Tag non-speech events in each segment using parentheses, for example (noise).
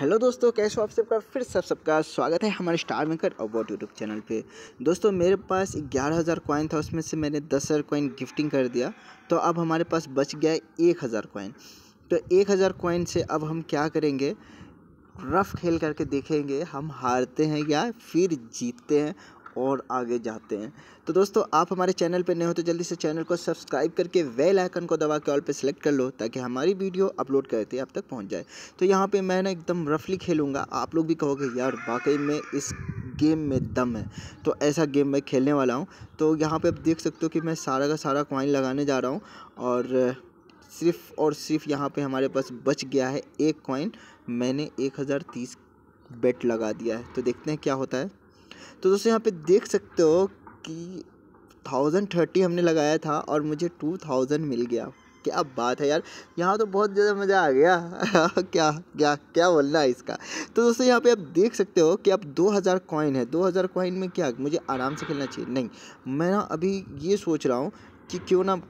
hello दोस्तों कैसे हो आप सबका फिर सब सबका स्वागत है हमारे star maker award YouTube channel पे दोस्तों मेरे पास ग्यारह हज़ार कॉइन था उसमें से मैंने दस हज़ार कॉइन गिफ्टिंग कर दिया तो अब हमारे पास बच गया है एक हज़ार कॉइन तो एक हज़ार कॉइन से अब हम क्या करेंगे रफ खेल करके देखेंगे हम हारते हैं या फिर जीतते हैं और आगे जाते हैं तो दोस्तों आप हमारे चैनल पर नए हो तो जल्दी से चैनल को सब्सक्राइब करके वेल आइकन को दबा के ऑल पे सेलेक्ट कर लो ताकि हमारी वीडियो अपलोड करते आप तक पहुँच जाए तो यहाँ पर मैं ना एकदम रफली खेलूँगा आप लोग भी कहोगे यार वाकई में इस गेम में दम है तो ऐसा गेम मैं खेलने वाला हूँ तो यहाँ पर आप देख सकते हो कि मैं सारा का सारा कॉइन लगाने जा रहा हूँ और सिर्फ और सिर्फ यहाँ पर हमारे पास बच गया है एक कॉइन मैंने एक हज़ार तीस बेट लगा दिया है तो देखते हैं क्या होता है तो दोस्तों यहाँ पे देख सकते हो कि थाउजेंड थर्टी हमने लगाया था और मुझे टू थाउजेंड मिल गया क्या बात है यार यहाँ तो बहुत ज़्यादा मज़ा आ गया (laughs) क्या क्या क्या बोलना है इसका तो दोस्तों यहाँ पे आप देख सकते हो कि आप 2000 कॉइन है 2000 कॉइन में क्या मुझे आराम से खेलना चाहिए नहीं मैं ना अभी ये सोच रहा हूँ कि क्यों ना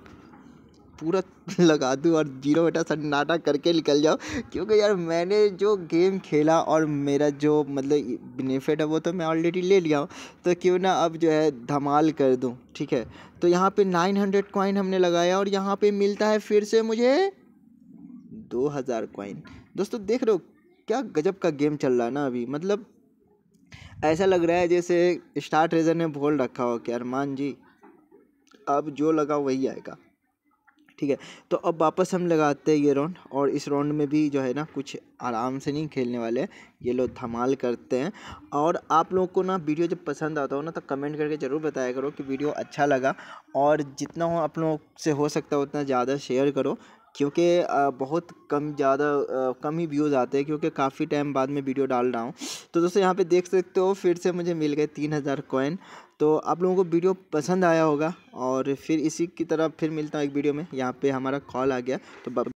पूरा (laughs) लगा दूँ और जीरो बेटा सन्नाटा करके निकल जाओ क्योंकि यार मैंने जो गेम खेला और मेरा जो मतलब बेनिफिट है वो तो मैं ऑलरेडी ले लिया हूँ तो क्यों ना अब जो है धमाल कर दूँ ठीक है तो यहाँ पे 900 कॉइन हमने लगाया और यहाँ पे मिलता है फिर से मुझे 2000 कॉइन दोस्तों देख रहे हो क्या गजब का गेम चल रहा है ना अभी मतलब ऐसा लग रहा है जैसे स्टार ट्रेजर ने बोल रखा हो कि अरमान जी अब जो लगा वही आएगा ठीक है तो अब वापस हम लगाते हैं ये राउंड और इस राउंड में भी जो है ना कुछ आराम से नहीं खेलने वाले ये लोग धमाल करते हैं और आप लोगों को ना वीडियो जब पसंद आता हो ना तो कमेंट करके ज़रूर बताया करो कि वीडियो अच्छा लगा और जितना हो आप लोगों से हो सकता है उतना ज़्यादा शेयर करो क्योंकि बहुत कम ज़्यादा कम ही व्यूज़ आते हैं क्योंकि काफ़ी टाइम बाद में वीडियो डाल रहा हूँ तो दोस्तों यहाँ पे देख सकते हो फिर से मुझे मिल गए तीन हज़ार कॉइन तो आप लोगों को वीडियो पसंद आया होगा और फिर इसी की तरह फिर मिलता हूँ एक वीडियो में यहाँ पे हमारा कॉल आ गया तो